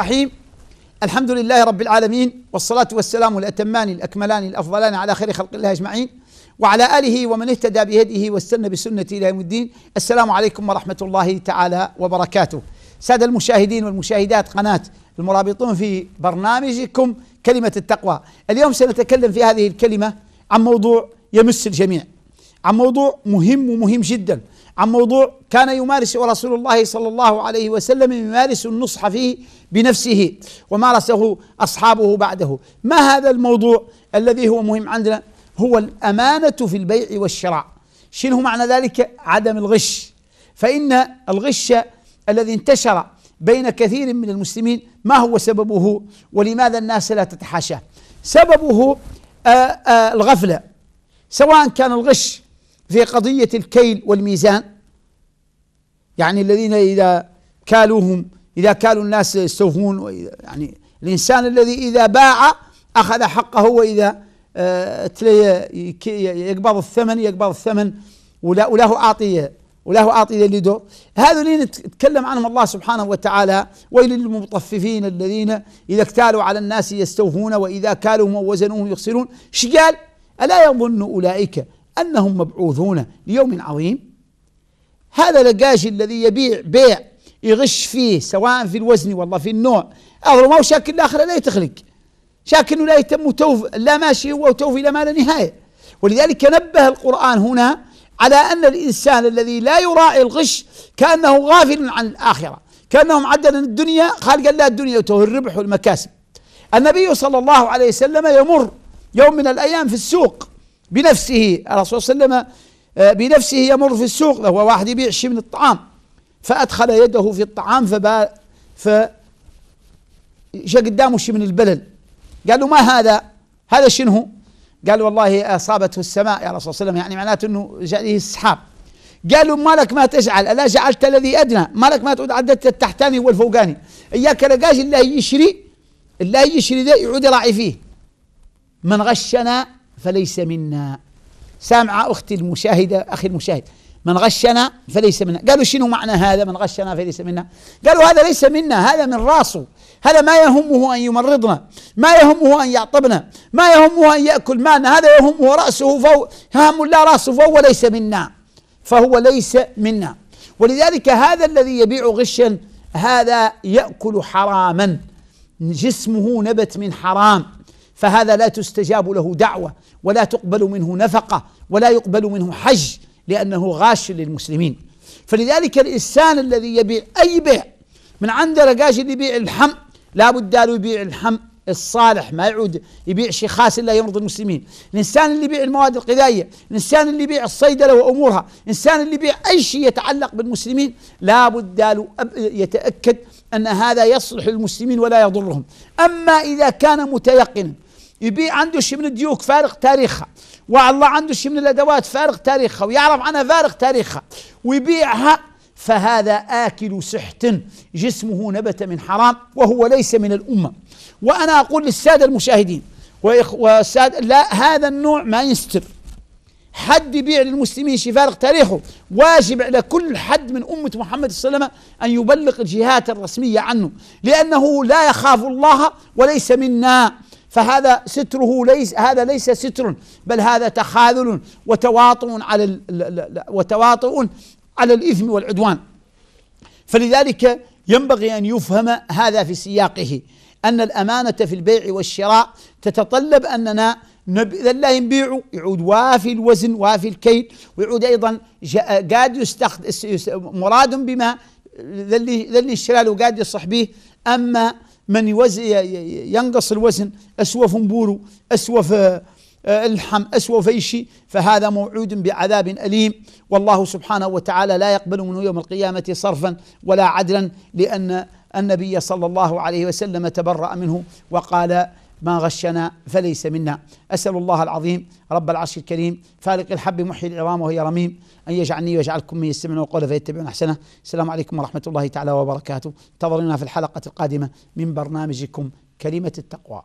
الرحيم الحمد لله رب العالمين والصلاة والسلام الأتمان الأكملان الأفضلان على خير خلق الله أجمعين وعلى آله ومن اهتدى بهديه واستنى بسنة إلى يوم الدين السلام عليكم ورحمة الله تعالى وبركاته سادة المشاهدين والمشاهدات قناة المرابطون في برنامجكم كلمة التقوى اليوم سنتكلم في هذه الكلمة عن موضوع يمس الجميع عن موضوع مهم ومهم جدا عن موضوع كان يمارس رسول الله صلى الله عليه وسلم يمارس النصح فيه بنفسه ومارسه اصحابه بعده ما هذا الموضوع الذي هو مهم عندنا هو الامانه في البيع والشراء شنو معنى ذلك عدم الغش فان الغش الذي انتشر بين كثير من المسلمين ما هو سببه ولماذا الناس لا تتحاشاه سببه آآ آه، آآ آه، الغفله سواء كان الغش في قضيه الكيل والميزان يعني الذين إذا كالوهم إذا كالوا الناس يستوفون يعني الإنسان الذي إذا باع أخذ حقه وإذا آه، يقبض الثمن يقبض الثمن وله أعطية وله أعطية لدو اللي تكلم عنهم الله سبحانه وتعالى ويل للمطففين الذين إذا اكتالوا على الناس يستوفون وإذا كالوهم ووزنوهم يخسرون ايش قال ألا يظن أولئك أنهم مبعوثون ليوم عظيم هذا القاشي الذي يبيع بيع يغش فيه سواء في الوزن والله في النوع ما هو شاك الاخره لا يتخلق شاك انه لا يتم توف لا ماشي هو وتوف الى ما لا نهايه ولذلك نبه القران هنا على ان الانسان الذي لا يراعي الغش كانه غافل عن الاخره كانه معدل الدنيا خالقا لها الدنيا وتوه الربح والمكاسب النبي صلى الله عليه وسلم يمر يوم من الايام في السوق بنفسه الرسول صلى الله عليه وسلم آه، بنفسه يمر في السوق وهو واحد يبيع شيء من الطعام فأدخل يده في الطعام فبا ف جاء قدامه شيء من البلل قال له ما هذا هذا شنو قال والله أصابته السماء يا رسول الله صلى الله عليه وسلم يعني معناته أنه جاء السحاب له ما لك ما تجعل ألا جعلت الذي أدنى ما لك ما تعددت التحتاني والفوقاني إياك لقاش الله يشري الله يشري ذا يعود راعي فيه من غشنا فليس منا سامعة أختي المشاهدة أخي المشاهد من غشنا فليس منا قالوا شنو معنى هذا من غشنا فليس منا قالوا هذا ليس منا هذا من راسه هذا ما يهمه أن يمرضنا ما يهمه أن يعطبنا ما يهمه أن يأكل مالنا هذا يهمه رأسه فهو هام لا رأسه فهو ليس منا فهو ليس منا ولذلك هذا الذي يبيع غشا هذا يأكل حراما جسمه نبت من حرام فهذا لا تستجاب له دعوة ولا تقبل منه نفقة ولا يقبل منه حج لأنه غاش للمسلمين فلذلك الإنسان الذي يبيع أي بيع من عند رقاش اللي يبيع اللحم لا بد له يبيع اللحم الصالح ما يعود يبيع شيء خاسر لا يرضي المسلمين الإنسان اللي يبيع المواد الغذائية الإنسان اللي يبيع الصيدلة وأمورها الإنسان اللي يبيع أي شيء يتعلق بالمسلمين لا بد له يتأكد أن هذا يصلح للمسلمين ولا يضرهم أما إذا كان متيقنا يبي عنده شيء من الديوك فارق تاريخها والله عنده شيء من الادوات فارق تاريخها ويعرف عنها فارق تاريخها ويبيعها فهذا آكل سحت جسمه نبت من حرام وهو ليس من الأمة وأنا أقول للسادة المشاهدين والسادة لا هذا النوع ما يستر حد يبيع للمسلمين شيء فارق تاريخه واجب على كل حد من أمة محمد صلى الله عليه وسلم أن يبلغ الجهات الرسمية عنه لأنه لا يخاف الله وليس منا فهذا ستره ليس هذا ليس ستر بل هذا تخاذل وتواطؤ على وتواطؤ على الاثم والعدوان فلذلك ينبغي ان يفهم هذا في سياقه ان الامانه في البيع والشراء تتطلب اننا اذا لا ينبيع يعود وافي الوزن وافي الكيل ويعود ايضا قاد يستخدم مراد بما ذل ذل الشلال وقاد يصح به اما من ينقص الوزن أسوى فنبورو أسوى اللحم آه، أسوى في شيء فهذا موعود بعذاب أليم والله سبحانه وتعالى لا يقبل منه يوم القيامة صرفا ولا عدلا لأن النبي صلى الله عليه وسلم تبرأ منه وقال ما غشنا فليس منا أسأل الله العظيم رب العرش الكريم فالق الحب محيي العظام وهي رميم أن يجعلني ويجعلكم من يستمعون القول فيتبعون أحسنه السلام عليكم ورحمة الله تعالى وبركاته انتظرونا في الحلقة القادمة من برنامجكم كلمة التقوى